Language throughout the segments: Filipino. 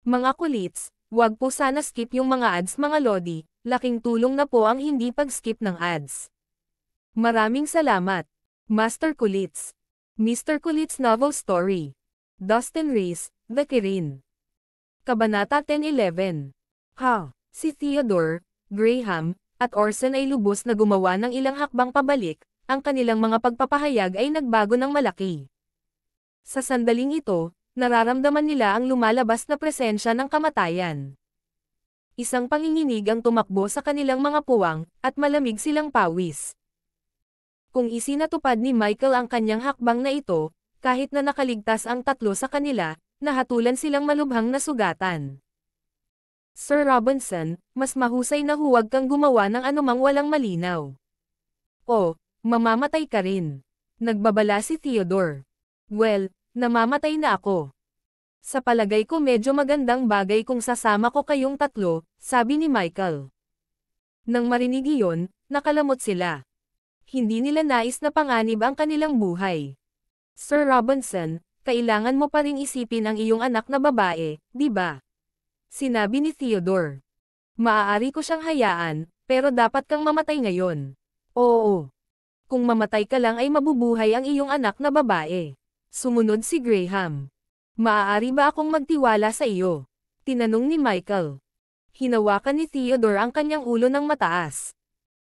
Mga kulits, wag po sana skip yung mga ads mga lodi, laking tulong na po ang hindi pag-skip ng ads. Maraming salamat. Master Kulits. Mr. Kulits Novel Story. Dustin Reese, The Kirin. Kabanata 10-11. Ha, si Theodore, Graham, at Orson ay lubos na gumawa ng ilang hakbang pabalik, ang kanilang mga pagpapahayag ay nagbago ng malaki. Sa sandaling ito, nararamdaman nila ang lumalabas na presensya ng kamatayan. Isang panginginig ang tumakbo sa kanilang mga puwang, at malamig silang pawis. Kung isinatupad ni Michael ang kanyang hakbang na ito, kahit na nakaligtas ang tatlo sa kanila, nahatulan silang malubhang nasugatan. Sir Robinson, mas mahusay na huwag kang gumawa ng anumang walang malinaw. O, mamamatay ka rin. Nagbabala si Theodore. Well, Namamatay na ako. Sa palagay ko medyo magandang bagay kung sasama ko kayong tatlo, sabi ni Michael. Nang marinig iyon, nakalamot sila. Hindi nila nais na panganib ang kanilang buhay. Sir Robinson, kailangan mo pa rin isipin ang iyong anak na babae, di ba? Sinabi ni Theodore. Maaari ko siyang hayaan, pero dapat kang mamatay ngayon. Oo. Kung mamatay ka lang ay mabubuhay ang iyong anak na babae. Sumunod si Graham. Maaari ba akong magtiwala sa iyo? Tinanong ni Michael. Hinawakan ni Theodore ang kanyang ulo ng mataas.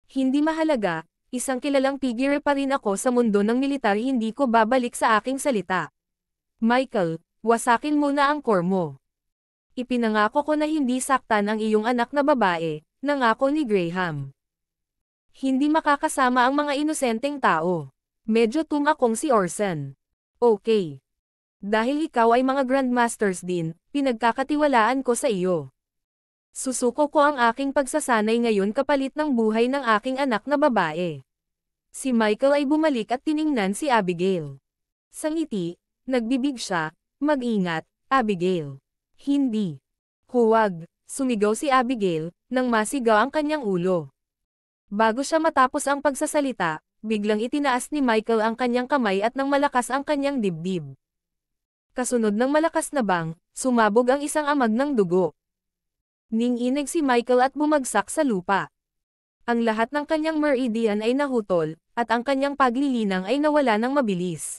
Hindi mahalaga, isang kilalang figure pa rin ako sa mundo ng militar hindi ko babalik sa aking salita. Michael, wasakin mo na ang kormo. Ipinangako ko na hindi saktan ang iyong anak na babae, nangako ni Graham. Hindi makakasama ang mga inosenteng tao. Medyo tumakong si Orson. Okay. Dahil ikaw ay mga grandmasters din, pinagkakatiwalaan ko sa iyo. Susuko ko ang aking pagsasanay ngayon kapalit ng buhay ng aking anak na babae. Si Michael ay bumalik at tiningnan si Abigail. Sa ngiti, nagbibig siya, mag-ingat, Abigail. Hindi. Huwag, sumigaw si Abigail, nang masigaw ang kanyang ulo. Bago siya matapos ang pagsasalita, biglang itinaas ni Michael ang kanyang kamay at nang malakas ang kanyang dibdib. Kasunod ng malakas na bang, sumabog ang isang amag ng dugo. ning Ninginig si Michael at bumagsak sa lupa. Ang lahat ng kanyang meridian ay nahutol, at ang kanyang paglilinang ay nawala ng mabilis.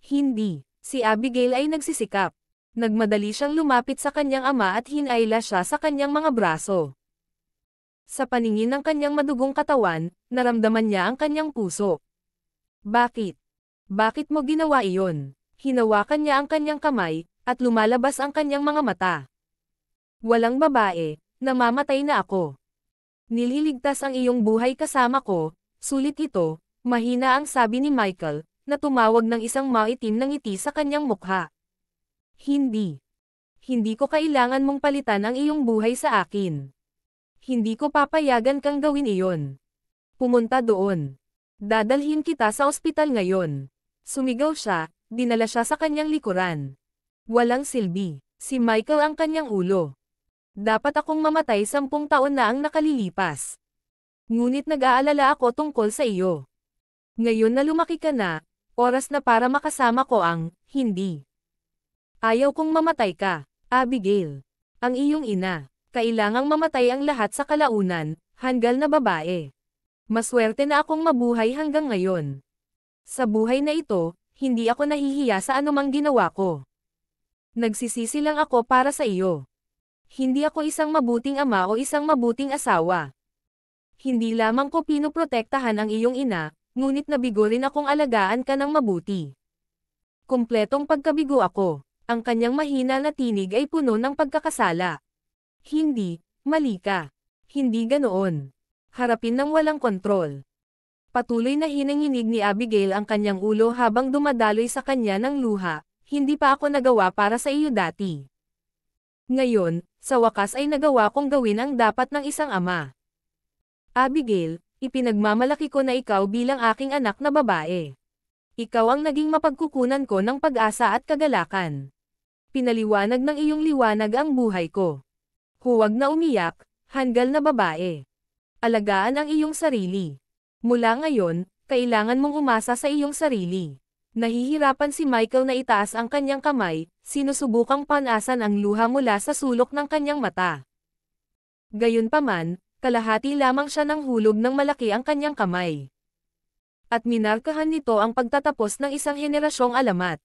Hindi, si Abigail ay nagsisikap. Nagmadali siyang lumapit sa kanyang ama at hinayla siya sa kanyang mga braso. Sa paningin ng kanyang madugong katawan, naramdaman niya ang kanyang puso. Bakit? Bakit mo ginawa iyon? Hinawakan niya ang kanyang kamay, at lumalabas ang kanyang mga mata. Walang babae, namamatay na ako. Nililigtas ang iyong buhay kasama ko, sulit ito, mahina ang sabi ni Michael, na tumawag ng isang maitim ng ngiti sa kanyang mukha. Hindi. Hindi ko kailangan mong palitan ang iyong buhay sa akin. Hindi ko papayagan kang gawin iyon. Pumunta doon. Dadalhin kita sa ospital ngayon. Sumigaw siya, dinala siya sa kanyang likuran. Walang silbi, si Michael ang kanyang ulo. Dapat akong mamatay sampung taon na ang nakalilipas. Ngunit nag-aalala ako tungkol sa iyo. Ngayon na lumaki ka na, oras na para makasama ko ang, hindi. Ayaw kong mamatay ka, Abigail. Ang iyong ina. Kailangang mamatay ang lahat sa kalaunan, hanggal na babae. Maswerte na akong mabuhay hanggang ngayon. Sa buhay na ito, hindi ako nahihiya sa anumang ginawa ko. Nagsisisi lang ako para sa iyo. Hindi ako isang mabuting ama o isang mabuting asawa. Hindi lamang ko pinoprotektahan ang iyong ina, ngunit nabigo rin akong alagaan ka ng mabuti. Kumpletong pagkabigo ako, ang kanyang mahina na tinig ay puno ng pagkakasala. Hindi, mali ka. Hindi ganoon. Harapin ng walang kontrol. Patuloy na hinanginig ni Abigail ang kanyang ulo habang dumadaloy sa kanya ng luha, hindi pa ako nagawa para sa iyo dati. Ngayon, sa wakas ay nagawa kong gawin ang dapat ng isang ama. Abigail, ipinagmamalaki ko na ikaw bilang aking anak na babae. Ikaw ang naging mapagkukunan ko ng pag-asa at kagalakan. Pinaliwanag ng iyong liwanag ang buhay ko. Huwag na umiyak, hanggal na babae. Alagaan ang iyong sarili. Mula ngayon, kailangan mong umasa sa iyong sarili. Nahihirapan si Michael na itaas ang kanyang kamay, sinusubukang panasan ang luha mula sa sulok ng kanyang mata. Gayunpaman, kalahati lamang siya ng hulog ng malaki ang kanyang kamay. At minarkahan nito ang pagtatapos ng isang henerasyong alamat.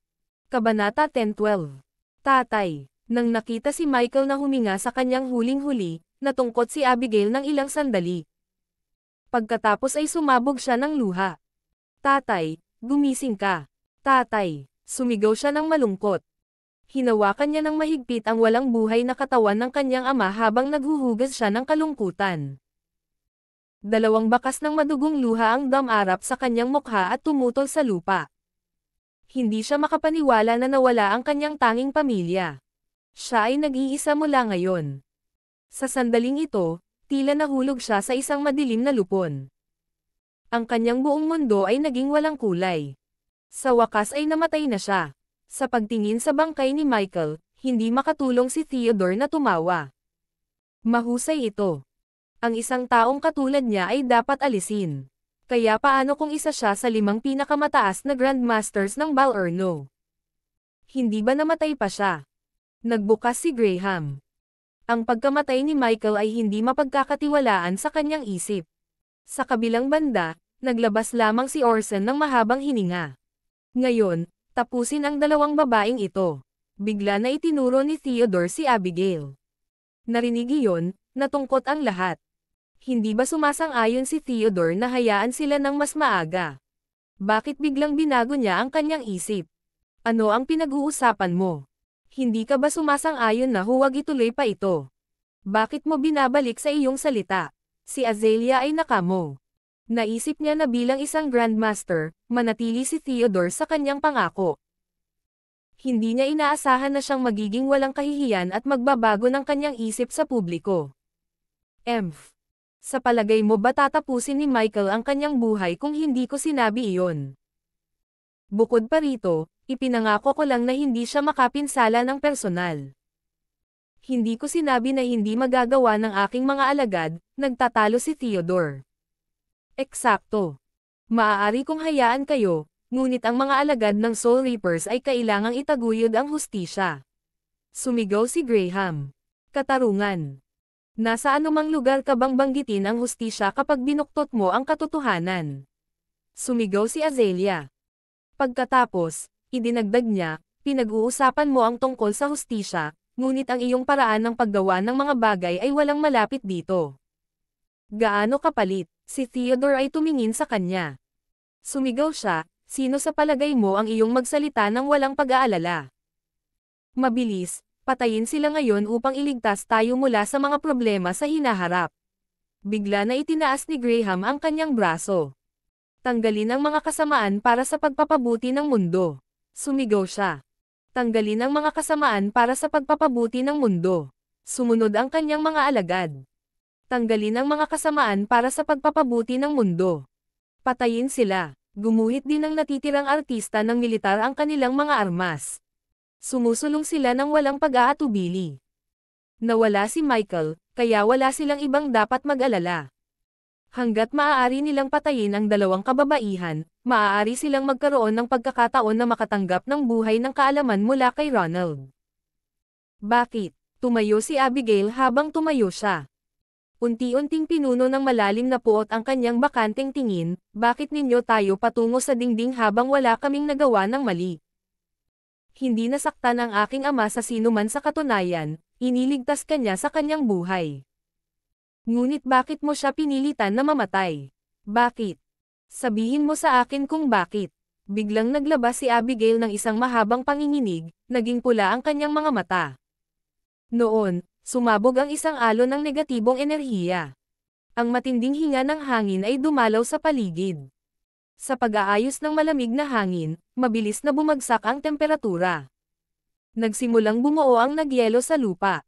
Kabanata 10-12 Tatay nang nakita si Michael na huminga sa kanyang huling-huli, natungkot si Abigail ng ilang sandali. Pagkatapos ay sumabog siya ng luha. Tatay, gumising ka. Tatay, sumigaw siya ng malungkot. Hinawakan niya ng mahigpit ang walang buhay na katawan ng kanyang ama habang naghuhugas siya ng kalungkutan. Dalawang bakas ng madugong luha ang damarap sa kanyang mukha at tumutol sa lupa. Hindi siya makapaniwala na nawala ang kanyang tanging pamilya. Siya ay nag-iisa mula ngayon. Sa sandaling ito, tila nahulog siya sa isang madilim na lupon. Ang kanyang buong mundo ay naging walang kulay. Sa wakas ay namatay na siya. Sa pagtingin sa bangkay ni Michael, hindi makatulong si Theodore na tumawa. Mahusay ito. Ang isang taong katulad niya ay dapat alisin. Kaya paano kung isa siya sa limang pinakamataas na Grandmasters ng Balorno? Hindi ba namatay pa siya? Nagbukas si Graham. Ang pagkamatay ni Michael ay hindi mapagkakatiwalaan sa kanyang isip. Sa kabilang banda, naglabas lamang si Orson ng mahabang hininga. Ngayon, tapusin ang dalawang babaeng ito. Bigla na itinuro ni Theodore si Abigail. Narinig iyon, natungkot ang lahat. Hindi ba sumasang-ayon si Theodore na hayaan sila ng mas maaga? Bakit biglang binago niya ang kanyang isip? Ano ang pinag-uusapan mo? Hindi ka ba sumasang-ayon na huwag ituloy pa ito? Bakit mo binabalik sa iyong salita? Si Azalea ay nakamo. Naisip niya na bilang isang grandmaster, manatili si Theodore sa kanyang pangako. Hindi niya inaasahan na siyang magiging walang kahihiyan at magbabago ng kanyang isip sa publiko. Emph. Sa palagay mo ba tatapusin ni Michael ang kanyang buhay kung hindi ko sinabi iyon? Bukod pa rito, ipinangako ko lang na hindi siya makapinsala ng personal. Hindi ko sinabi na hindi magagawa ng aking mga alagad, nagtatalo si Theodore. Eksakto. Maaari kong hayaan kayo, ngunit ang mga alagad ng Soul Reapers ay kailangang itaguyod ang hustisya. Sumigaw si Graham. Katarungan. Nasa anumang lugar ka bang banggitin ang hustisya kapag binuktot mo ang katotohanan? Sumigaw si Azelia. Pagkatapos, Idinagdag niya, pinag-uusapan mo ang tungkol sa hustisya, ngunit ang iyong paraan ng paggawa ng mga bagay ay walang malapit dito. Gaano kapalit, si Theodore ay tumingin sa kanya. Sumigaw siya, sino sa palagay mo ang iyong magsalita ng walang pag-aalala? Mabilis, patayin sila ngayon upang iligtas tayo mula sa mga problema sa hinaharap. Bigla na itinaas ni Graham ang kanyang braso. Tanggalin ang mga kasamaan para sa pagpapabuti ng mundo. Sumigaw siya. Tanggalin ang mga kasamaan para sa pagpapabuti ng mundo. Sumunod ang kanyang mga alagad. Tanggalin ang mga kasamaan para sa pagpapabuti ng mundo. Patayin sila. Gumuhit din ang natitirang artista ng militar ang kanilang mga armas. Sumusulong sila ng walang pag-aatubili. Nawala si Michael, kaya wala silang ibang dapat mag-alala. Hanggat maaari nilang patayin ang dalawang kababaihan, maaari silang magkaroon ng pagkakataon na makatanggap ng buhay ng kaalaman mula kay Ronald. Bakit? Tumayo si Abigail habang tumayo siya. Unti-unting pinuno ng malalim na puot ang kanyang bakanting tingin, bakit ninyo tayo patungo sa dingding habang wala kaming nagawa ng mali? Hindi nasaktan ang aking ama sa sino man sa katunayan, iniligtas kanya sa kanyang buhay. Ngunit bakit mo siya pinilitan na mamatay? Bakit? Sabihin mo sa akin kung bakit. Biglang naglabas si Abigail ng isang mahabang panginginig, naging pula ang kanyang mga mata. Noon, sumabog ang isang alon ng negatibong enerhiya. Ang matinding hinga ng hangin ay dumalaw sa paligid. Sa pag-aayos ng malamig na hangin, mabilis na bumagsak ang temperatura. Nagsimulang bumuo ang nagyelo sa lupa.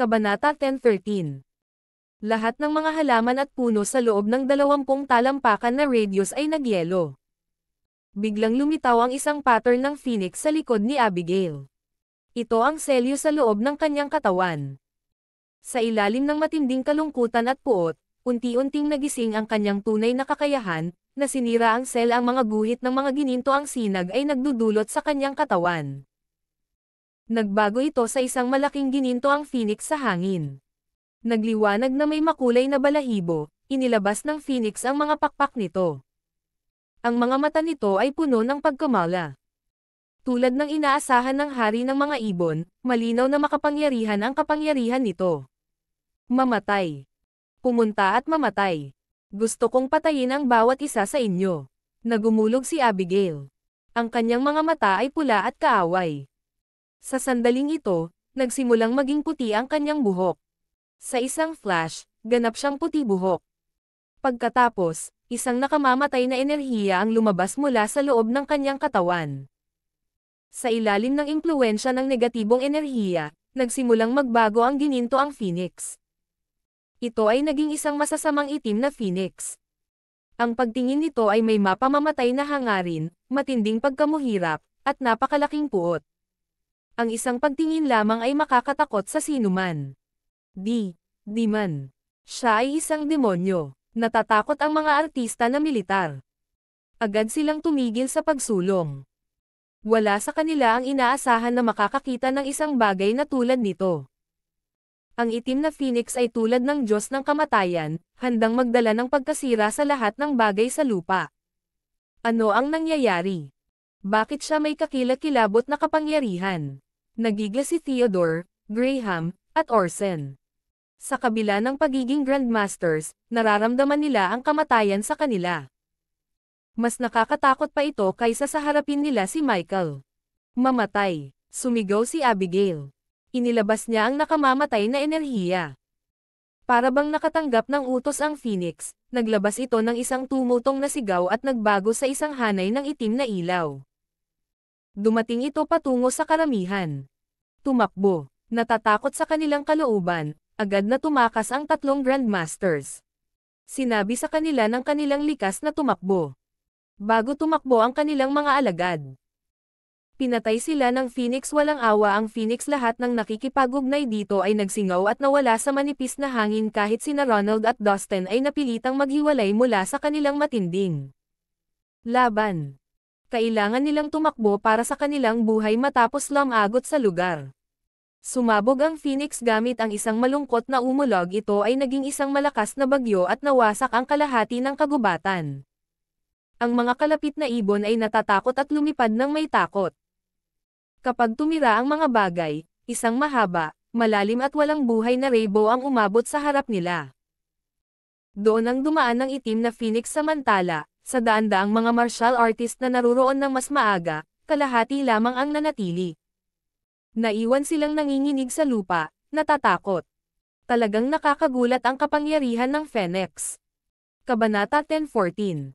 Kabanata 1013 lahat ng mga halaman at puno sa loob ng dalawampung talampakan na radius ay nagyelo. Biglang lumitaw ang isang pattern ng phoenix sa likod ni Abigail. Ito ang selyo sa loob ng kanyang katawan. Sa ilalim ng matinding kalungkutan at puot, unti-unting nagising ang kanyang tunay na kakayahan, na sinira ang sel ang mga guhit ng mga gininto ang sinag ay nagdudulot sa kanyang katawan. Nagbago ito sa isang malaking gininto ang phoenix sa hangin. Nagliwanag na may makulay na balahibo, inilabas ng Phoenix ang mga pakpak nito. Ang mga mata nito ay puno ng pagkamala. Tulad ng inaasahan ng hari ng mga ibon, malinaw na makapangyarihan ang kapangyarihan nito. Mamatay. Pumunta at mamatay. Gusto kong patayin ang bawat isa sa inyo. Nagumulog si Abigail. Ang kanyang mga mata ay pula at kaaway. Sa sandaling ito, nagsimulang maging puti ang kanyang buhok. Sa isang flash, ganap siyang puti buhok. Pagkatapos, isang nakamamatay na enerhiya ang lumabas mula sa loob ng kanyang katawan. Sa ilalim ng impluensya ng negatibong enerhiya, nagsimulang magbago ang gininto ang Phoenix. Ito ay naging isang masasamang itim na Phoenix. Ang pagtingin nito ay may mapamamatay na hangarin, matinding pagkamuhirap, at napakalaking puot. Ang isang pagtingin lamang ay makakatakot sa sinuman. Di, di man. Siya ay isang demonyo. Natatakot ang mga artista na militar. Agad silang tumigil sa pagsulong. Wala sa kanila ang inaasahan na makakakita ng isang bagay na tulad nito. Ang itim na phoenix ay tulad ng Diyos ng kamatayan, handang magdala ng pagkasira sa lahat ng bagay sa lupa. Ano ang nangyayari? Bakit siya may kakilakilabot na kapangyarihan? Nagigla si Theodore, Graham, at Orson. Sa kabila ng pagiging grandmasters, nararamdaman nila ang kamatayan sa kanila. Mas nakakatakot pa ito kaysa sa harapin nila si Michael. Mamatay. Sumigaw si Abigail. Inilabas niya ang nakamamatay na enerhiya. Para bang nakatanggap ng utos ang Phoenix, naglabas ito ng isang tumutong na sigaw at nagbago sa isang hanay ng itim na ilaw. Dumating ito patungo sa karamihan. Tumakbo, natatakot sa kanilang kalooban, agad na tumakas ang tatlong grandmasters. Sinabi sa kanila ng kanilang likas na tumakbo. Bago tumakbo ang kanilang mga alagad. Pinatay sila ng Phoenix walang awa ang Phoenix lahat ng nakikipagugnay dito ay nagsingaw at nawala sa manipis na hangin kahit sina Ronald at Dustin ay napilitang maghiwalay mula sa kanilang matinding laban. Kailangan nilang tumakbo para sa kanilang buhay matapos lamagot sa lugar. Sumabog ang Phoenix gamit ang isang malungkot na umulog ito ay naging isang malakas na bagyo at nawasak ang kalahati ng kagubatan. Ang mga kalapit na ibon ay natatakot at lumipad ng may takot. Kapag tumira ang mga bagay, isang mahaba, malalim at walang buhay na rainbow ang umabot sa harap nila. Doon ang dumaan ng itim na Phoenix samantala, sa daan-daang mga martial artist na naruroon ng mas maaga, kalahati lamang ang nanatili. Naiwan silang nanginginig sa lupa, natatakot. Talagang nakakagulat ang kapangyarihan ng Fenex. Kabanata 1014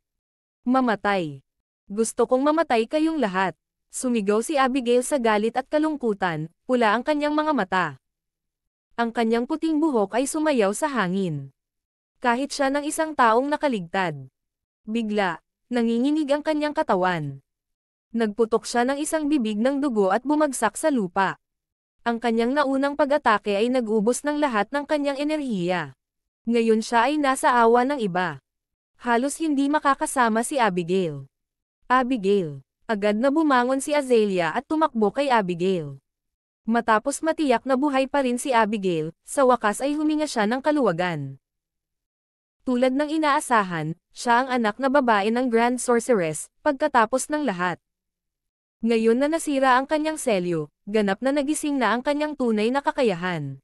Mamatay. Gusto kong mamatay kayong lahat. Sumigaw si Abigail sa galit at kalungkutan, pula ang kanyang mga mata. Ang kanyang puting buhok ay sumayaw sa hangin. Kahit siya ng isang taong nakaligtad. Bigla, nanginginig ang kanyang katawan. Nagputok siya ng isang bibig ng dugo at bumagsak sa lupa. Ang kanyang naunang pag-atake ay nag-ubos ng lahat ng kanyang enerhiya. Ngayon siya ay nasa awa ng iba. Halos hindi makakasama si Abigail. Abigail. Agad na bumangon si Azalea at tumakbo kay Abigail. Matapos matiyak na buhay pa rin si Abigail, sa wakas ay huminga siya ng kaluwagan. Tulad ng inaasahan, siya ang anak na babae ng Grand Sorceress, pagkatapos ng lahat. Ngayon na nasira ang kanyang selyo, ganap na nagising na ang kanyang tunay na kakayahan.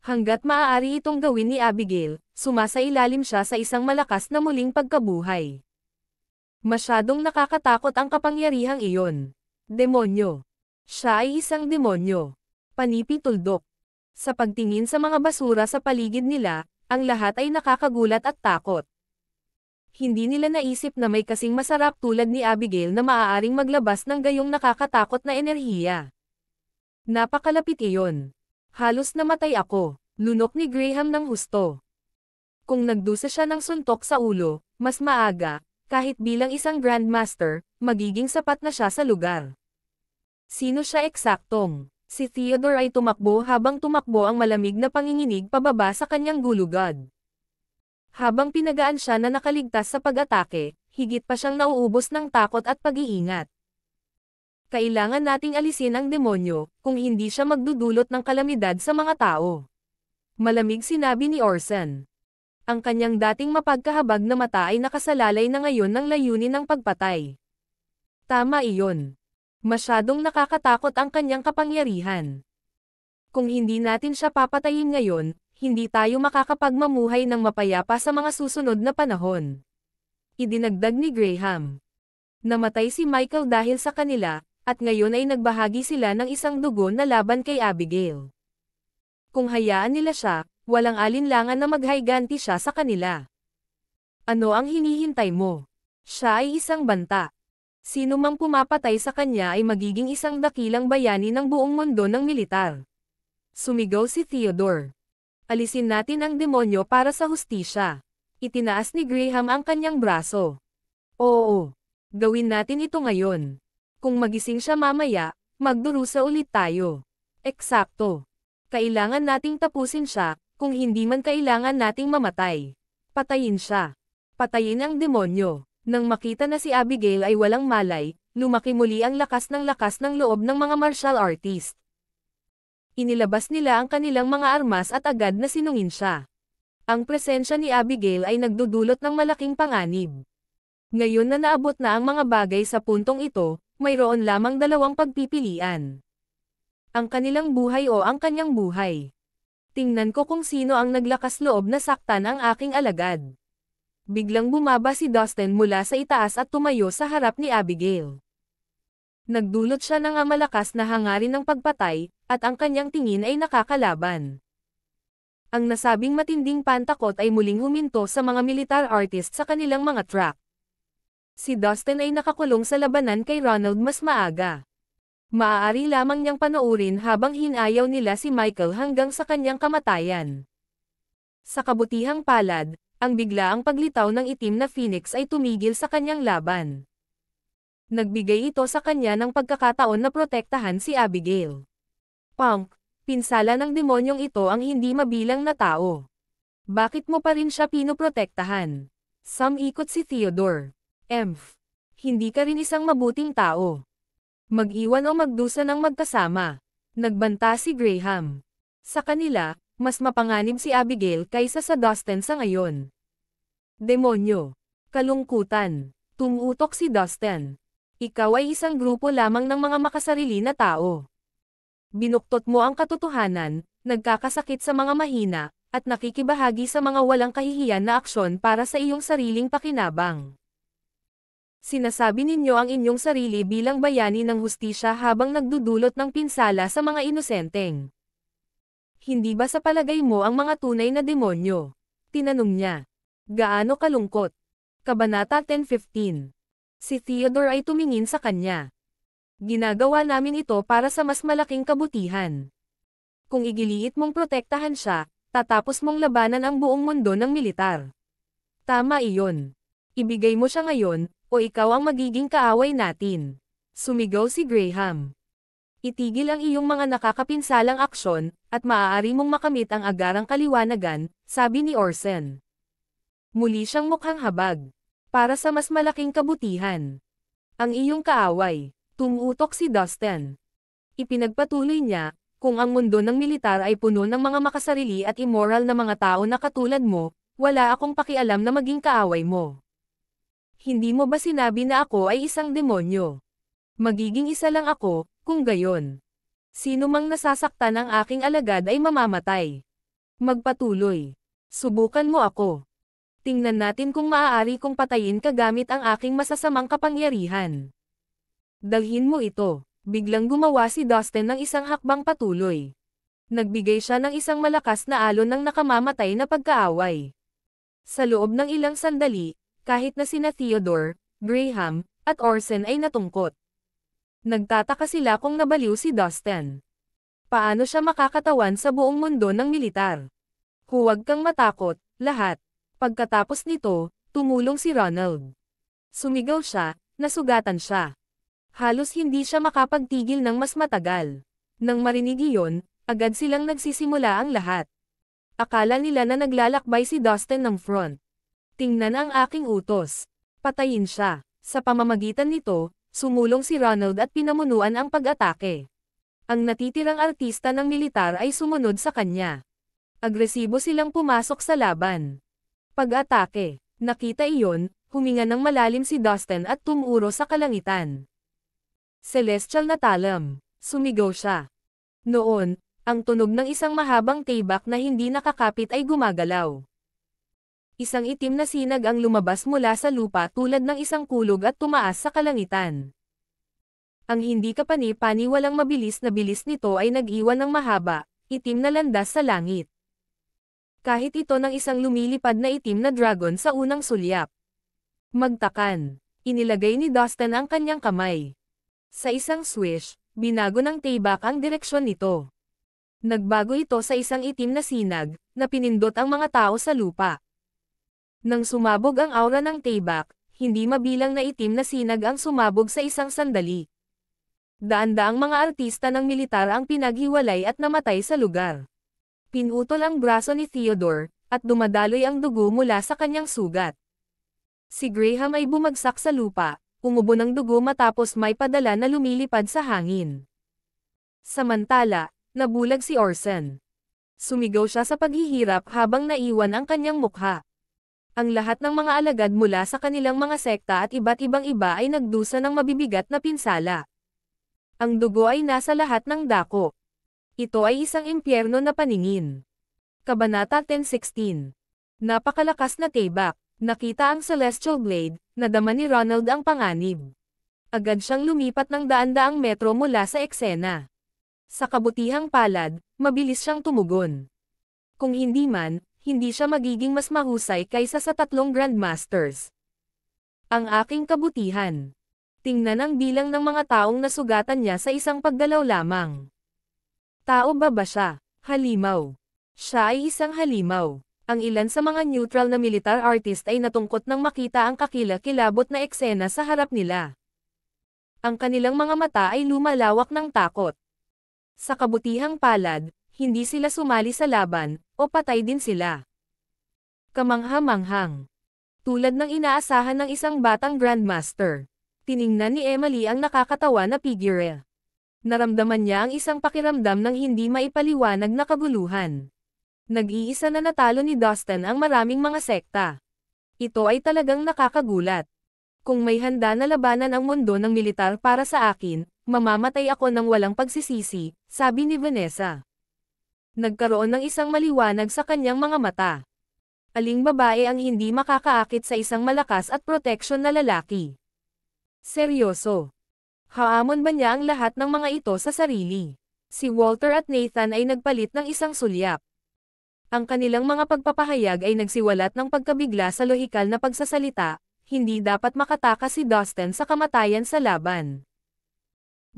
Hanggat maaari itong gawin ni Abigail, sumasailalim siya sa isang malakas na muling pagkabuhay. Masyadong nakakatakot ang kapangyarihang iyon. Demonyo. Siya ay isang demonyo. Panipi tuldok. Sa pagtingin sa mga basura sa paligid nila, ang lahat ay nakakagulat at takot hindi nila naisip na may kasing masarap tulad ni Abigail na maaaring maglabas ng gayong nakakatakot na enerhiya. Napakalapit iyon. Halos namatay ako, lunok ni Graham ng husto. Kung nagdusa siya ng suntok sa ulo, mas maaga, kahit bilang isang grandmaster, magiging sapat na siya sa lugar. Sino siya eksaktong? Si Theodore ay tumakbo habang tumakbo ang malamig na panginginig pababa sa kanyang gulugad. Habang pinagaan siya na nakaligtas sa pag-atake, higit pa siyang nauubos ng takot at pag-iingat. Kailangan nating alisin ang demonyo, kung hindi siya magdudulot ng kalamidad sa mga tao. Malamig sinabi ni Orson. Ang kanyang dating mapagkahabag na mata ay nakasalalay na ngayon ng layunin ng pagpatay. Tama iyon. Masyadong nakakatakot ang kanyang kapangyarihan. Kung hindi natin siya papatayin ngayon, hindi tayo makakapagmamuhay ng mapayapa sa mga susunod na panahon. Idinagdag ni Graham. Namatay si Michael dahil sa kanila, at ngayon ay nagbahagi sila ng isang dugo na laban kay Abigail. Kung hayaan nila siya, walang alinlangan na maghayganti siya sa kanila. Ano ang hinihintay mo? Siya ay isang banta. Sino mang pumapatay sa kanya ay magiging isang dakilang bayani ng buong mundo ng militar. Sumigaw si Theodore. Alisin natin ang demonyo para sa hustisya. Itinaas ni Graham ang kanyang braso. Oo, gawin natin ito ngayon. Kung magising siya mamaya, magdurusa ulit tayo. Eksakto. Kailangan nating tapusin siya, kung hindi man kailangan nating mamatay. Patayin siya. Patayin ang demonyo. Nang makita na si Abigail ay walang malay, lumaki muli ang lakas ng lakas ng loob ng mga martial artist inilabas nila ang kanilang mga armas at agad na sinungin siya. Ang presensya ni Abigail ay nagdudulot ng malaking panganib. Ngayon na naabot na ang mga bagay sa puntong ito, mayroon lamang dalawang pagpipilian. Ang kanilang buhay o ang kanyang buhay. Tingnan ko kung sino ang naglakas loob na saktan ang aking alagad. Biglang bumaba si Dustin mula sa itaas at tumayo sa harap ni Abigail. Nagdulot siya ng amalakas na hangarin ng pagpatay, at ang kanyang tingin ay nakakalaban. Ang nasabing matinding pantakot ay muling huminto sa mga militar artist sa kanilang mga track. Si Dustin ay nakakulong sa labanan kay Ronald mas maaga. Maaari lamang niyang panoorin habang hinayaw nila si Michael hanggang sa kanyang kamatayan. Sa kabutihang palad, ang biglaang paglitaw ng itim na Phoenix ay tumigil sa kanyang laban nagbigay ito sa kanya ng pagkakataon na protektahan si Abigail. Punk, pinsala ng demonyong ito ang hindi mabilang na tao. Bakit mo pa rin siya pinoprotektahan? Samikot si Theodore. Emph, hindi ka rin isang mabuting tao. Mag-iwan o magdusa ng magkasama. Nagbanta si Graham. Sa kanila, mas mapanganib si Abigail kaysa sa Dustin sa ngayon. Demonyo. Kalungkutan. Tumutok si Dustin. Ikaw ay isang grupo lamang ng mga makasarili na tao. Binuktot mo ang katotohanan, nagkakasakit sa mga mahina, at nakikibahagi sa mga walang kahihiyan na aksyon para sa iyong sariling pakinabang. Sinasabi ninyo ang inyong sarili bilang bayani ng hustisya habang nagdudulot ng pinsala sa mga inosenteng. Hindi ba sa palagay mo ang mga tunay na demonyo? Tinanong niya. Gaano kalungkot? Kabanata 1015 Si Theodore ay tumingin sa kanya. Ginagawa namin ito para sa mas malaking kabutihan. Kung igiliit mong protektahan siya, tatapos mong labanan ang buong mundo ng militar. Tama iyon. Ibigay mo siya ngayon, o ikaw ang magiging kaaway natin. Sumigaw si Graham. Itigil ang iyong mga nakakapinsalang aksyon, at maaari mong makamit ang agarang kaliwanagan, sabi ni Orson. Muli siyang mukhang habag para sa mas malaking kabutihan. Ang iyong kaaway, tumutok si Dustin. Ipinagpatuloy niya, kung ang mundo ng militar ay puno ng mga makasarili at immoral na mga tao na katulad mo, wala akong pakialam na maging kaaway mo. Hindi mo ba sinabi na ako ay isang demonyo? Magiging isa lang ako, kung gayon. Sino mang nasasaktan ang aking alagad ay mamamatay. Magpatuloy. Subukan mo ako. Tingnan natin kung maaari kong patayin kagamit ang aking masasamang kapangyarihan. Dalhin mo ito. Biglang gumawa si Dustin ng isang hakbang patuloy. Nagbigay siya ng isang malakas na alon ng nakamamatay na pagkaaway. Sa loob ng ilang sandali, kahit na sina Theodore, Graham, at Orson ay natungkot. Nagtataka sila kung nabaliw si Dustin. Paano siya makakatawan sa buong mundo ng militar? Huwag kang matakot, lahat. Pagkatapos nito, tumulong si Ronald. Sumigaw siya, nasugatan siya. Halos hindi siya makapagtigil ng mas matagal. Nang marinig iyon, agad silang nagsisimula ang lahat. Akala nila na naglalakbay si Dustin ng front. Tingnan ang aking utos. Patayin siya. Sa pamamagitan nito, sumulong si Ronald at pinamunuan ang pag-atake. Ang natitirang artista ng militar ay sumunod sa kanya. Agresibo silang pumasok sa laban. Pag-atake. Nakita iyon, huminga ng malalim si Dustin at tumuro sa kalangitan. Celestial na talam. Sumigaw siya. Noon, ang tunog ng isang mahabang tibak na hindi nakakapit ay gumagalaw. Isang itim na sinag ang lumabas mula sa lupa tulad ng isang kulog at tumaas sa kalangitan. Ang hindi kapani-paniwalang mabilis na bilis nito ay nag-iwan ng mahaba, itim na landas sa langit kahit ito ng isang lumilipad na itim na dragon sa unang sulyap. Magtakan. Inilagay ni Dustin ang kanyang kamay. Sa isang swish, binago ng Tayback ang direksyon nito. Nagbago ito sa isang itim na sinag, na pinindot ang mga tao sa lupa. Nang sumabog ang aura ng Tayback, hindi mabilang na itim na sinag ang sumabog sa isang sandali. Daan-daang mga artista ng militar ang pinaghiwalay at namatay sa lugar. Pinutol ang braso ni Theodore, at dumadaloy ang dugo mula sa kanyang sugat. Si Graham ay bumagsak sa lupa, umubo ng dugo matapos may padala na lumilipad sa hangin. Samantala, nabulag si Orson. Sumigaw siya sa paghihirap habang naiwan ang kanyang mukha. Ang lahat ng mga alagad mula sa kanilang mga sekta at iba't ibang iba ay nagdusa ng mabibigat na pinsala. Ang dugo ay nasa lahat ng dako. Ito ay isang impyerno na paningin. Kabanata 1016 Napakalakas na tayback, nakita ang Celestial Blade, nadama ni Ronald ang panganib. Agad siyang lumipat ng daan-daang metro mula sa eksena. Sa kabutihang palad, mabilis siyang tumugon. Kung hindi man, hindi siya magiging mas mahusay kaysa sa tatlong Grandmasters. Ang aking kabutihan. Tingnan ang bilang ng mga taong nasugatan niya sa isang paggalaw lamang. Tao ba ba siya? Halimaw. Siya ay isang halimaw. Ang ilan sa mga neutral na militar artist ay natungkot nang makita ang kakila-kilabot na eksena sa harap nila. Ang kanilang mga mata ay lumalawak ng takot. Sa kabutihang palad, hindi sila sumali sa laban, o patay din sila. Kamangha-manghang. Tulad ng inaasahan ng isang batang grandmaster, tiningnan ni Emily ang nakakatawa na figure naramdaman niya ang isang pakiramdam ng hindi maipaliwanag na kaguluhan. Nag-iisa na natalo ni Dustin ang maraming mga sekta. Ito ay talagang nakakagulat. Kung may handa na labanan ang mundo ng militar para sa akin, mamamatay ako ng walang pagsisisi, sabi ni Vanessa. Nagkaroon ng isang maliwanag sa kanyang mga mata. Aling babae ang hindi makakaakit sa isang malakas at proteksyon na lalaki? Seryoso. Haamon ba niya ang lahat ng mga ito sa sarili? Si Walter at Nathan ay nagpalit ng isang sulyap. Ang kanilang mga pagpapahayag ay nagsiwalat ng pagkabigla sa lohikal na pagsasalita, hindi dapat makataka si Dustin sa kamatayan sa laban.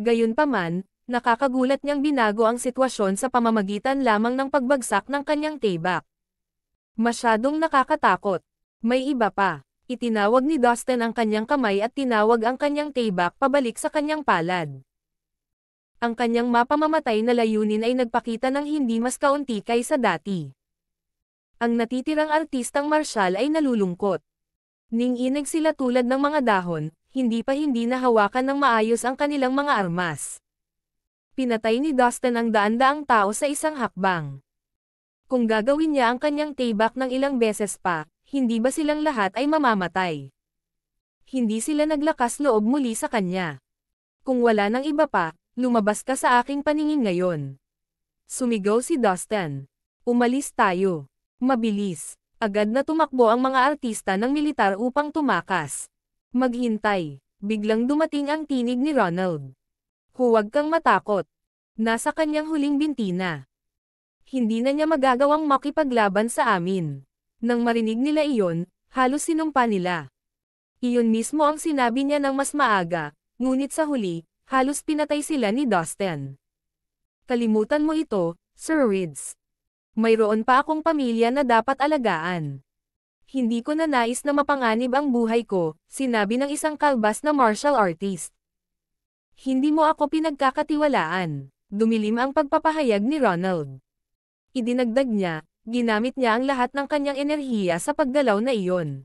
Gayunpaman, nakakagulat niyang binago ang sitwasyon sa pamamagitan lamang ng pagbagsak ng kanyang tebak. Masyadong nakakatakot. May iba pa. Itinawag ni Dustin ang kanyang kamay at tinawag ang kanyang tayback pabalik sa kanyang palad. Ang kanyang mapamamatay na layunin ay nagpakita ng hindi mas kaunti kaysa dati. Ang natitirang artistang marsyal ay nalulungkot. ning Ninginig sila tulad ng mga dahon, hindi pa hindi nahawakan ng maayos ang kanilang mga armas. Pinatay ni Dustin ang daan-daang tao sa isang hakbang. Kung gagawin niya ang kanyang tayback ng ilang beses pa, hindi ba silang lahat ay mamamatay? Hindi sila naglakas loob muli sa kanya. Kung wala ng iba pa, lumabas ka sa aking paningin ngayon. Sumigaw si Dustin. Umalis tayo. Mabilis. Agad na tumakbo ang mga artista ng militar upang tumakas. Maghintay. Biglang dumating ang tinig ni Ronald. Huwag kang matakot. Nasa kanyang huling binti Hindi na niya magagawang makipaglaban sa amin. Nang marinig nila iyon, halos sinumpa nila. Iyon mismo ang sinabi niya ng mas maaga, ngunit sa huli, halos pinatay sila ni Dustin. Kalimutan mo ito, Sir Reeds. Mayroon pa akong pamilya na dapat alagaan. Hindi ko na nais na mapanganib ang buhay ko, sinabi ng isang kalbas na martial artist. Hindi mo ako pinagkakatiwalaan. Dumilim ang pagpapahayag ni Ronald. Idinagdag niya, ginamit niya ang lahat ng kanyang enerhiya sa paggalaw na iyon.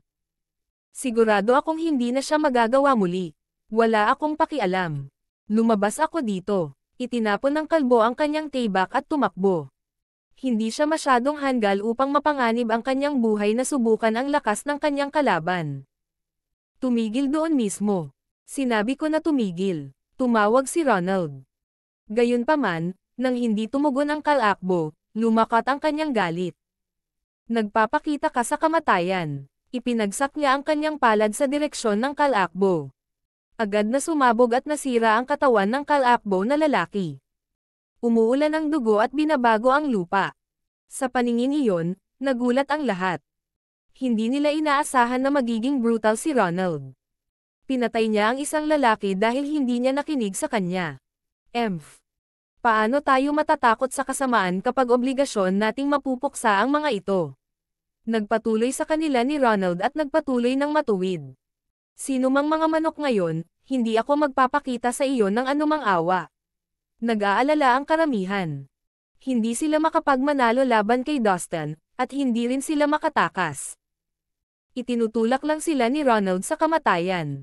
Sigurado akong hindi na siya magagawa muli. Wala akong pakialam. Lumabas ako dito. Itinapon ng kalbo ang kanyang taybak at tumakbo. Hindi siya masyadong hanggal upang mapanganib ang kanyang buhay na subukan ang lakas ng kanyang kalaban. Tumigil doon mismo. Sinabi ko na tumigil. Tumawag si Ronald. Gayunpaman, nang hindi tumugon ang kalakbo, Lumakat ang kanyang galit. Nagpapakita ka sa kamatayan. Ipinagsak niya ang kanyang palad sa direksyon ng kalakbo. Agad na sumabog at nasira ang katawan ng kalakbo na lalaki. Umuulan ang dugo at binabago ang lupa. Sa paningin iyon, nagulat ang lahat. Hindi nila inaasahan na magiging brutal si Ronald. Pinatay niya ang isang lalaki dahil hindi niya nakinig sa kanya. Emph. Paano tayo matatakot sa kasamaan kapag obligasyon nating mapupuksa ang mga ito? Nagpatuloy sa kanila ni Ronald at nagpatuloy ng matuwid. Sino mang mga manok ngayon, hindi ako magpapakita sa iyo ng anumang awa. Nag-aalala ang karamihan. Hindi sila makapagmanalo laban kay Dustin, at hindi rin sila makatakas. Itinutulak lang sila ni Ronald sa kamatayan.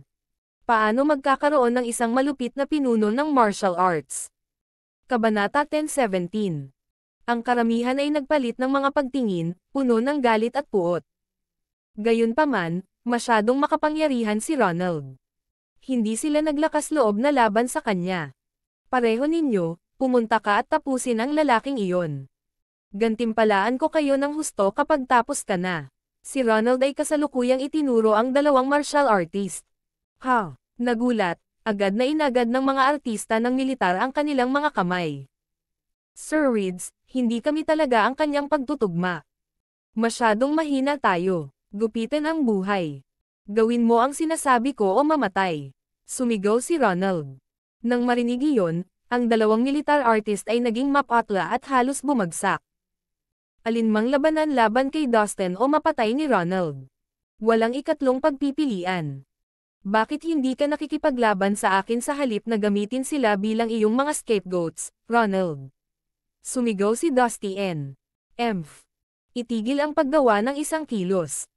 Paano magkakaroon ng isang malupit na pinuno ng martial arts? Kabanata 1017. Ang karamihan ay nagpalit ng mga pagtingin, puno ng galit at puot. Gayunpaman, masyadong makapangyarihan si Ronald. Hindi sila naglakas loob na laban sa kanya. Pareho ninyo, pumunta ka at tapusin ang lalaking iyon. Gantimpalaan ko kayo ng husto kapag tapos ka na. Si Ronald ay kasalukuyang itinuro ang dalawang martial artist. Ha! Nagulat, Agad na inagad ng mga artista ng militar ang kanilang mga kamay. Sir Reeds, hindi kami talaga ang kanyang pagtutugma. Masyadong mahina tayo. Gupitin ang buhay. Gawin mo ang sinasabi ko o mamatay. Sumigaw si Ronald. Nang marinig iyon, ang dalawang militar artist ay naging mapatla at halos bumagsak. Alinmang labanan laban kay Dustin o mapatay ni Ronald. Walang ikatlong pagpipilian. Bakit hindi ka nakikipaglaban sa akin sa halip na gamitin sila bilang iyong mga scapegoats, Ronald? Sumigaw si Dusty N. Emph. Itigil ang paggawa ng isang kilos.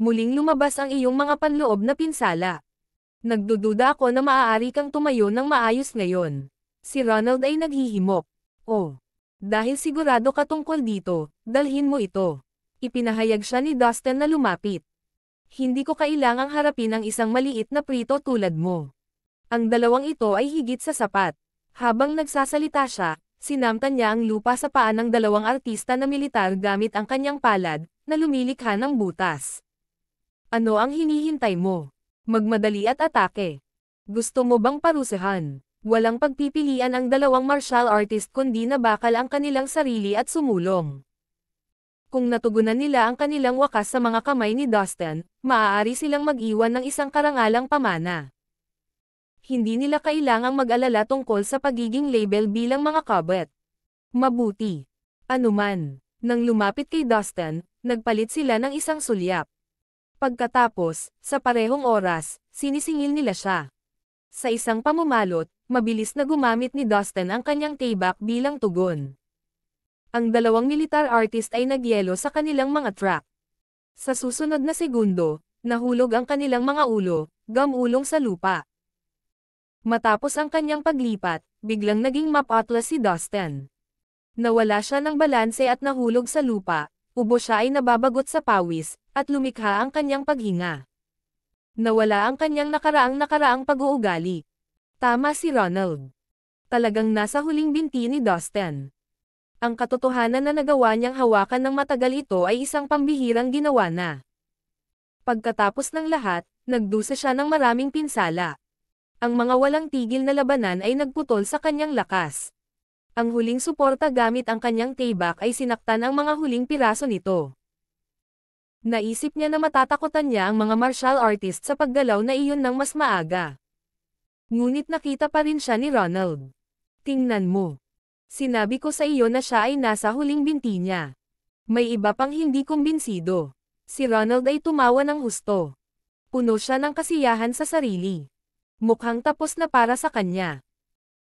Muling lumabas ang iyong mga panloob na pinsala. Nagdududa ako na maaari kang tumayo ng maayos ngayon. Si Ronald ay naghihimok. Oh. Dahil sigurado ka tungkol dito, dalhin mo ito. Ipinahayag siya ni Dustin na lumapit. Hindi ko kailangang harapin ang isang maliit na prito tulad mo. Ang dalawang ito ay higit sa sapat. Habang nagsasalita siya, sinamtan niya ang lupa sa paan ng dalawang artista na militar gamit ang kanyang palad, na lumilikha ng butas. Ano ang hinihintay mo? Magmadali at atake. Gusto mo bang parusahan? Walang pagpipilian ang dalawang martial artist kundi na bakal ang kanilang sarili at sumulong. Kung natugunan nila ang kanilang wakas sa mga kamay ni Dustin, maaari silang mag-iwan ng isang karangalang pamana. Hindi nila kailangang mag-alala tungkol sa pagiging label bilang mga kabet. Mabuti. Anuman, nang lumapit kay Dustin, nagpalit sila ng isang sulyap. Pagkatapos, sa parehong oras, sinisingil nila siya. Sa isang pamumalot, mabilis na gumamit ni Dustin ang kanyang tayback bilang tugon. Ang dalawang militar artist ay nagyelo sa kanilang mga track. Sa susunod na segundo, nahulog ang kanilang mga ulo, gamulong sa lupa. Matapos ang kanyang paglipat, biglang naging map atlas si Dustin. Nawala siya ng balanse at nahulog sa lupa, ubo siya ay nababagot sa pawis, at lumikha ang kanyang paghinga. Nawala ang kanyang nakaraang-nakaraang pag-uugali. Tama si Ronald. Talagang nasa huling binti ni Dustin ang katotohanan na nagawa niyang hawakan ng matagal ito ay isang pambihirang ginawa na. Pagkatapos ng lahat, nagdusa siya ng maraming pinsala. Ang mga walang tigil na labanan ay nagputol sa kanyang lakas. Ang huling suporta gamit ang kanyang tayback ay sinaktan ang mga huling piraso nito. Naisip niya na matatakotan niya ang mga martial artist sa paggalaw na iyon ng mas maaga. Ngunit nakita pa rin siya ni Ronald. Tingnan mo. Sinabi ko sa iyo na siya ay nasa huling binti niya. May iba pang hindi kumbinsido. Si Ronald ay tumawa ng husto. Puno siya ng kasiyahan sa sarili. Mukhang tapos na para sa kanya.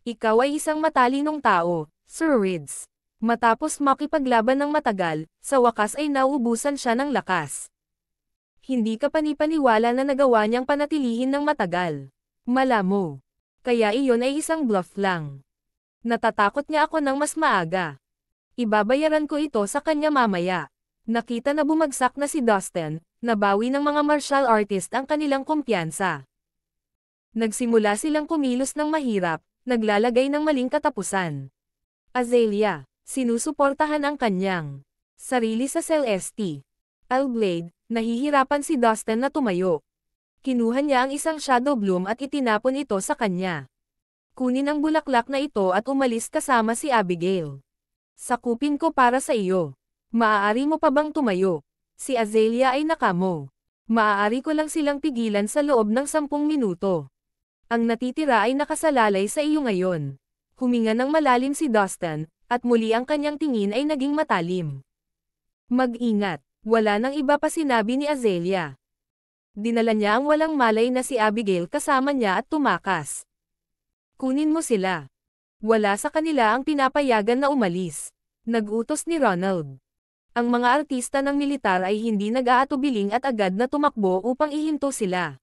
Ikaw ay isang matalinong tao, Sir Rids. Matapos makipaglaban ng matagal, sa wakas ay nauubusan siya ng lakas. Hindi ka panipaniwala na nagawa niyang panatilihin ng matagal. Malamo. Kaya iyon ay isang bluff lang. Natatakot niya ako ng mas maaga. Ibabayaran ko ito sa kanya mamaya. Nakita na bumagsak na si Dustin, nabawi ng mga martial artist ang kanilang kumpiyansa. Nagsimula silang kumilos ng mahirap, naglalagay ng maling katapusan. Azalea, sinusuportahan ang kanyang sarili sa Celeste. Alblade, nahihirapan si Dustin na tumayo. Kinuha niya ang isang shadow bloom at itinapon ito sa kanya. Kunin ang bulaklak na ito at umalis kasama si Abigail. Sakupin ko para sa iyo. Maaari mo pa bang tumayo? Si Azalea ay nakamo. Maaari ko lang silang pigilan sa loob ng sampung minuto. Ang natitira ay nakasalalay sa iyo ngayon. Huminga ng malalim si Dustin, at muli ang kanyang tingin ay naging matalim. Mag-ingat, wala nang iba pa sinabi ni Azalea. Dinala niya ang walang malay na si Abigail kasama niya at tumakas. Kunin mo sila. Wala sa kanila ang pinapayagan na umalis. Nagutos ni Ronald. Ang mga artista ng militar ay hindi nag-aatubiling at agad na tumakbo upang ihinto sila.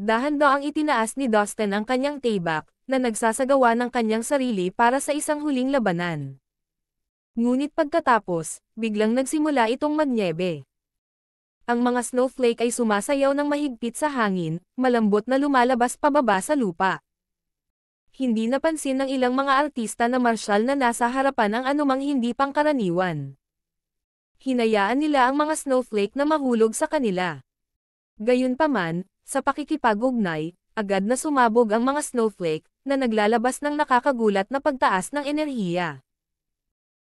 dahan ang itinaas ni Dustin ang kanyang tayback, na nagsasagawa ng kanyang sarili para sa isang huling labanan. Ngunit pagkatapos, biglang nagsimula itong magnyebe. Ang mga snowflake ay sumasayaw ng mahigpit sa hangin, malambot na lumalabas pababa sa lupa hindi napansin ng ilang mga artista na martial na nasa harapan ang anumang hindi pangkaraniwan. Hinayaan nila ang mga snowflake na mahulog sa kanila. Gayunpaman, sa pakikipag-ugnay, agad na sumabog ang mga snowflake na naglalabas ng nakakagulat na pagtaas ng enerhiya.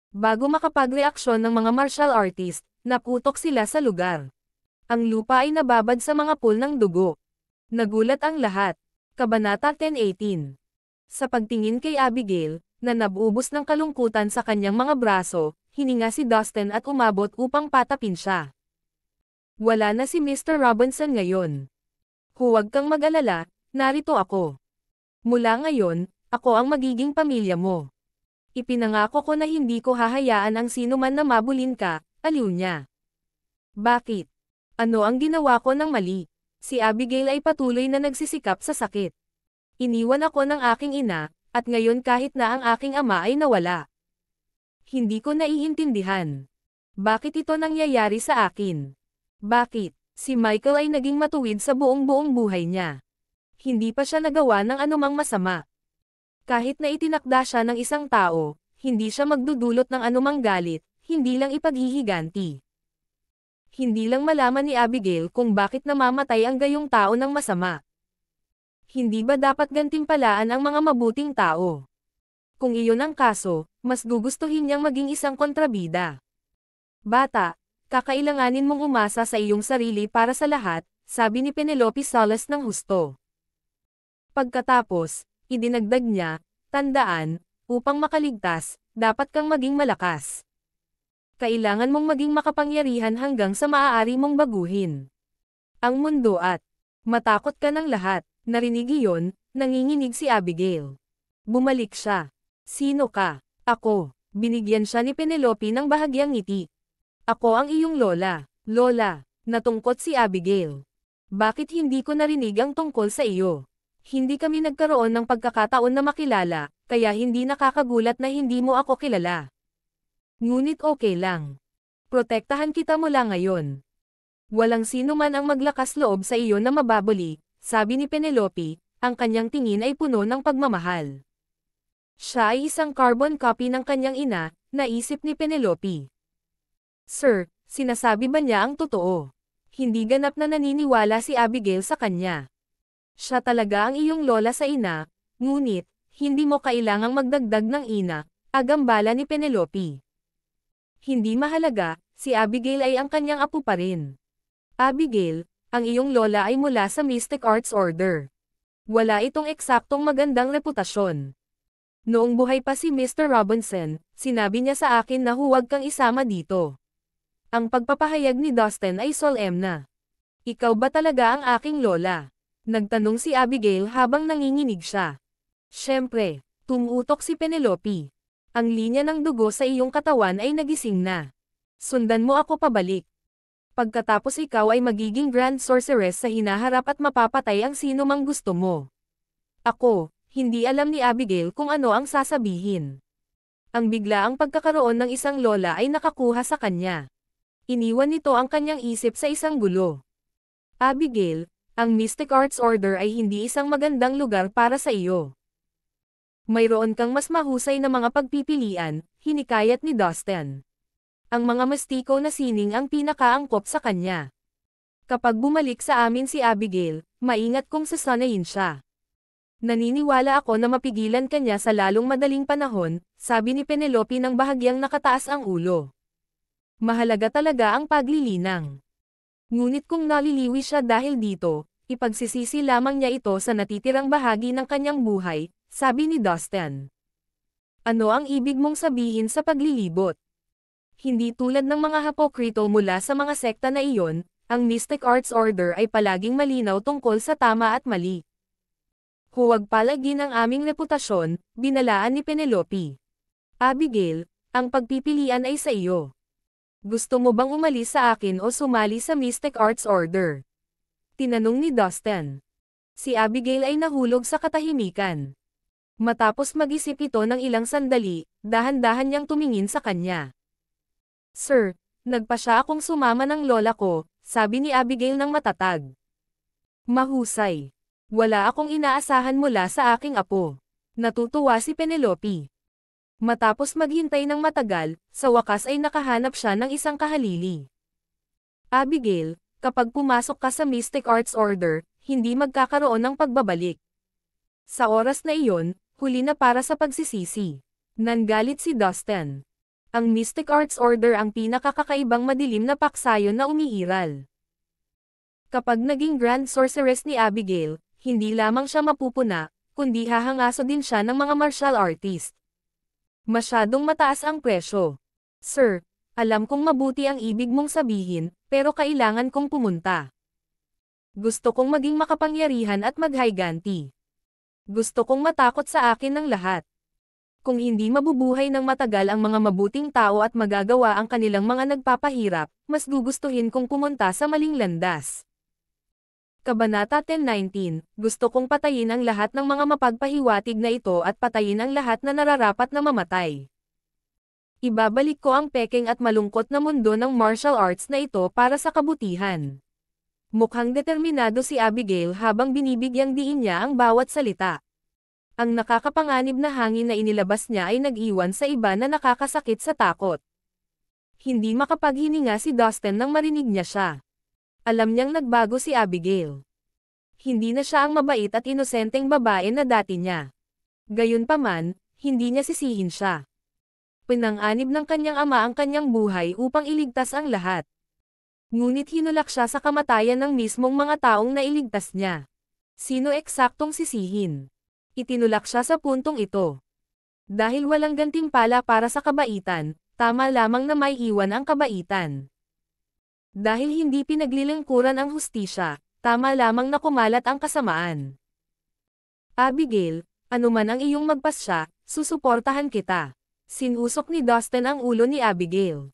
Bago makapagreaksyon ng mga martial artist, naputok sila sa lugar. Ang lupa ay nababad sa mga pool ng dugo. Nagulat ang lahat. Kabanata 1018 sa pagtingin kay Abigail, na nabubos ng kalungkutan sa kanyang mga braso, hininga si Dustin at umabot upang patapin siya. Wala na si Mr. Robinson ngayon. Huwag kang mag-alala, narito ako. Mula ngayon, ako ang magiging pamilya mo. Ipinangako ko na hindi ko hahayaan ang sino man na mabulin ka, aliw niya. Bakit? Ano ang ginawa ko ng mali? Si Abigail ay patuloy na nagsisikap sa sakit. Iniwan ako ng aking ina, at ngayon kahit na ang aking ama ay nawala. Hindi ko naiintindihan. Bakit ito nangyayari sa akin? Bakit? Si Michael ay naging matuwid sa buong-buong buhay niya. Hindi pa siya nagawa ng anumang masama. Kahit na itinakda siya ng isang tao, hindi siya magdudulot ng anumang galit, hindi lang ipaghihiganti. Hindi lang malaman ni Abigail kung bakit namamatay ang gayong tao ng masama hindi ba dapat gantimpalaan ang mga mabuting tao? Kung iyon ang kaso, mas gugustuhin niyang maging isang kontrabida. Bata, kakailanganin mong umasa sa iyong sarili para sa lahat, sabi ni Penelope Salas ng husto. Pagkatapos, idinagdag niya, tandaan, upang makaligtas, dapat kang maging malakas. Kailangan mong maging makapangyarihan hanggang sa maaari mong baguhin. Ang mundo at matakot ka ng lahat. Narinig iyon, nanginginig si Abigail. Bumalik siya. Sino ka? Ako. Binigyan siya ni Penelope ng bahagyang ngiti. Ako ang iyong lola. Lola, natungkot si Abigail. Bakit hindi ko narinig ang tungkol sa iyo? Hindi kami nagkaroon ng pagkakataon na makilala, kaya hindi nakakagulat na hindi mo ako kilala. Ngunit okay lang. Protektahan kita mula ngayon. Walang sino man ang maglakas loob sa iyo na mababoli, sabi ni Penelope, ang kanyang tingin ay puno ng pagmamahal. Siya ay isang carbon copy ng kanyang ina, naisip ni Penelope. Sir, sinasabi ba niya ang totoo? Hindi ganap na naniniwala si Abigail sa kanya. Siya talaga ang iyong lola sa ina, ngunit, hindi mo kailangang magdagdag ng ina, agambala ni Penelope. Hindi mahalaga, si Abigail ay ang kanyang apo pa rin. Abigail, ang iyong lola ay mula sa Mystic Arts Order. Wala itong eksaktong magandang reputasyon. Noong buhay pa si Mr. Robinson, sinabi niya sa akin na huwag kang isama dito. Ang pagpapahayag ni Dustin ay solemna. Ikaw ba talaga ang aking lola? Nagtanong si Abigail habang nanginginig siya. Siyempre, tumutok si Penelope. Ang linya ng dugo sa iyong katawan ay nagising na. Sundan mo ako pabalik pagkatapos ikaw ay magiging Grand Sorceress sa hinaharap at mapapatay ang sino mang gusto mo. Ako, hindi alam ni Abigail kung ano ang sasabihin. Ang bigla ang pagkakaroon ng isang lola ay nakakuha sa kanya. Iniwan nito ang kanyang isip sa isang gulo. Abigail, ang Mystic Arts Order ay hindi isang magandang lugar para sa iyo. Mayroon kang mas mahusay na mga pagpipilian, hinikayat ni Dustin ang mga mastiko na sining ang pinakaangkop sa kanya. Kapag bumalik sa amin si Abigail, maingat kong sasanayin siya. Naniniwala ako na mapigilan kanya sa lalong madaling panahon, sabi ni Penelope ng bahagyang nakataas ang ulo. Mahalaga talaga ang paglilinang. Ngunit kung naliliwi siya dahil dito, ipagsisisi lamang niya ito sa natitirang bahagi ng kanyang buhay, sabi ni Dustin. Ano ang ibig mong sabihin sa paglilibot? hindi tulad ng mga hapokrito mula sa mga sekta na iyon, ang Mystic Arts Order ay palaging malinaw tungkol sa tama at mali. Huwag palagin ang aming reputasyon, binalaan ni Penelope. Abigail, ang pagpipilian ay sa iyo. Gusto mo bang umalis sa akin o sumali sa Mystic Arts Order? Tinanong ni Dustin. Si Abigail ay nahulog sa katahimikan. Matapos mag-isip ito ng ilang sandali, dahan-dahan niyang tumingin sa kanya. Sir, nagpa siya akong sumama ng lola ko, sabi ni Abigail ng matatag. Mahusay. Wala akong inaasahan mula sa aking apo. Natutuwa si Penelope. Matapos maghintay ng matagal, sa wakas ay nakahanap siya ng isang kahalili. Abigail, kapag pumasok ka sa Mystic Arts Order, hindi magkakaroon ng pagbabalik. Sa oras na iyon, huli na para sa pagsisisi. Nangalit si Dustin. Ang Mystic Arts Order ang pinakakakaibang madilim na paksayon na umiiral. Kapag naging Grand Sorceress ni Abigail, hindi lamang siya mapupuna, kundi hahangaso din siya ng mga martial artist. Masyadong mataas ang presyo. Sir, alam kong mabuti ang ibig mong sabihin, pero kailangan kong pumunta. Gusto kong maging makapangyarihan at maghayganti. Gusto kong matakot sa akin ng lahat kung hindi mabubuhay ng matagal ang mga mabuting tao at magagawa ang kanilang mga nagpapahirap, mas gugustuhin kong pumunta sa maling landas. Kabanata 1019, gusto kong patayin ang lahat ng mga mapagpahiwatig na ito at patayin ang lahat na nararapat na mamatay. Ibabalik ko ang peking at malungkot na mundo ng martial arts na ito para sa kabutihan. Mukhang determinado si Abigail habang binibigyang diin niya ang bawat salita. Ang nakakapanganib na hangin na inilabas niya ay nag-iwan sa iba na nakakasakit sa takot. Hindi makapaghininga si Dustin nang marinig niya siya. Alam niyang nagbago si Abigail. Hindi na siya ang mabait at inosenteng babae na dati niya. Gayunpaman, hindi niya sisihin siya. Pinanganib ng kanyang ama ang kanyang buhay upang iligtas ang lahat. Ngunit hinulak siya sa kamatayan ng mismong mga taong nailigtas niya. Sino eksaktong sisihin? itinulak siya sa puntong ito. Dahil walang gantimpala para sa kabaitan, tama lamang na may iwan ang kabaitan. Dahil hindi pinaglilingkuran ang hustisya, tama lamang na kumalat ang kasamaan. Abigail, anuman ang iyong magpasya, susuportahan kita. Sinusok ni Dustin ang ulo ni Abigail.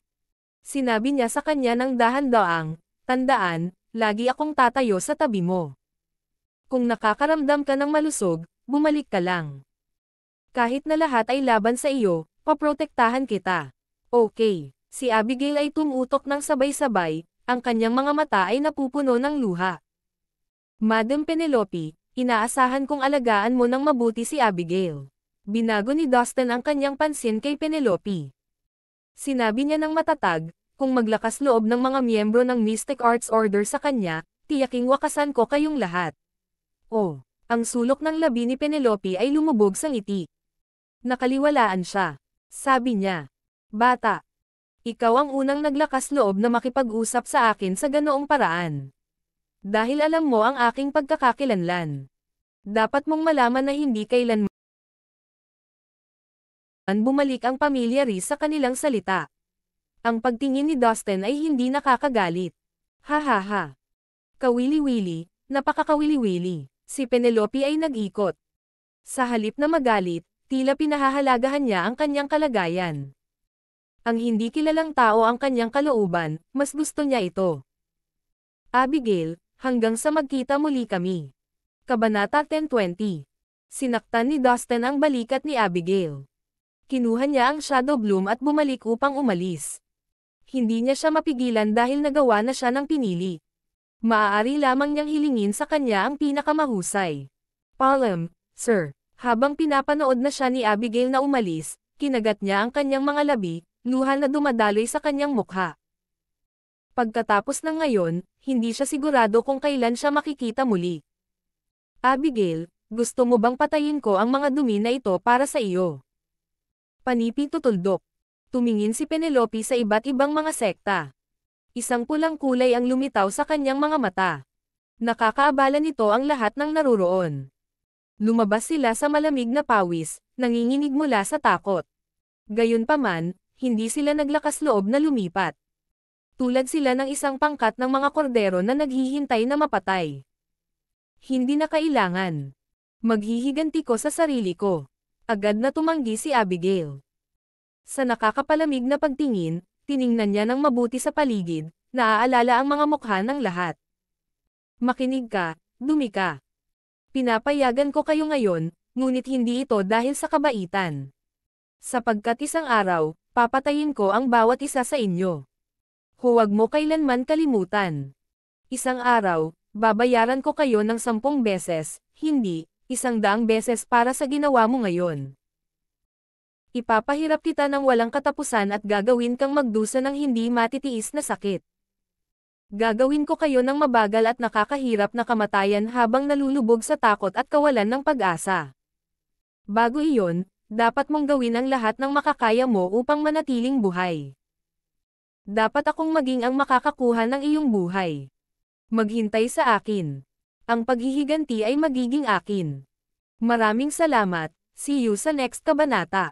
Sinabi niya sa kanya ng dahan-daang, tandaan, lagi akong tatayo sa tabi mo. Kung nakakaramdam ka ng malusog, bumalik ka lang. Kahit na lahat ay laban sa iyo, paprotektahan kita. Okay, si Abigail ay tumutok ng sabay-sabay, ang kanyang mga mata ay napupuno ng luha. Madam Penelope, inaasahan kong alagaan mo ng mabuti si Abigail. Binago ni Dustin ang kanyang pansin kay Penelope. Sinabi niya ng matatag, kung maglakas loob ng mga miyembro ng Mystic Arts Order sa kanya, tiyaking wakasan ko kayong lahat. Oh, ang sulok ng labi ni Penelope ay lumubog sa ngiti. Nakaliwalaan siya. Sabi niya, Bata, ikaw ang unang naglakas loob na makipag-usap sa akin sa ganoong paraan. Dahil alam mo ang aking pagkakakilanlan. Dapat mong malaman na hindi kailanman bumalik ang pamilya Reese sa kanilang salita. Ang pagtingin ni Dustin ay hindi nakakagalit. Ha ha ha. Kawili-wili, napakakawili-wili si Penelope ay nag-ikot. Sa halip na magalit, tila pinahahalagahan niya ang kanyang kalagayan. Ang hindi kilalang tao ang kanyang kalooban, mas gusto niya ito. Abigail, hanggang sa magkita muli kami. Kabanata 1020 Sinaktan ni Dustin ang balikat ni Abigail. Kinuha niya ang Shadow Bloom at bumalik upang umalis. Hindi niya siya mapigilan dahil nagawa na siya ng pinili. Maaari lamang niyang hilingin sa kanya ang pinakamahusay. Palm, sir. Habang pinapanood na siya ni Abigail na umalis, kinagat niya ang kanyang mga labi, luha na dumadaloy sa kanyang mukha. Pagkatapos ng ngayon, hindi siya sigurado kung kailan siya makikita muli. Abigail, gusto mo bang patayin ko ang mga dumi na ito para sa iyo? Panipi tutuldok. Tumingin si Penelope sa iba't ibang mga sekta isang pulang kulay ang lumitaw sa kanyang mga mata. Nakakaabala nito ang lahat ng naruroon. Lumabas sila sa malamig na pawis, nanginginig mula sa takot. Gayunpaman, hindi sila naglakas loob na lumipat. Tulad sila ng isang pangkat ng mga kordero na naghihintay na mapatay. Hindi na kailangan. Maghihiganti ko sa sarili ko. Agad na tumanggi si Abigail. Sa nakakapalamig na pagtingin, tiningnan niya ng mabuti sa paligid, naaalala ang mga mukha ng lahat. Makinig ka, dumi ka. Pinapayagan ko kayo ngayon, ngunit hindi ito dahil sa kabaitan. Sapagkat isang araw, papatayin ko ang bawat isa sa inyo. Huwag mo kailanman kalimutan. Isang araw, babayaran ko kayo ng sampung beses, hindi, isang daang beses para sa ginawa mo ngayon. Ipapahirap kita ng walang katapusan at gagawin kang magdusa ng hindi matitiis na sakit. Gagawin ko kayo ng mabagal at nakakahirap na kamatayan habang nalulubog sa takot at kawalan ng pag-asa. Bago iyon, dapat mong gawin ang lahat ng makakaya mo upang manatiling buhay. Dapat akong maging ang makakakuha ng iyong buhay. Maghintay sa akin. Ang paghihiganti ay magiging akin. Maraming salamat, see you sa next kabanata.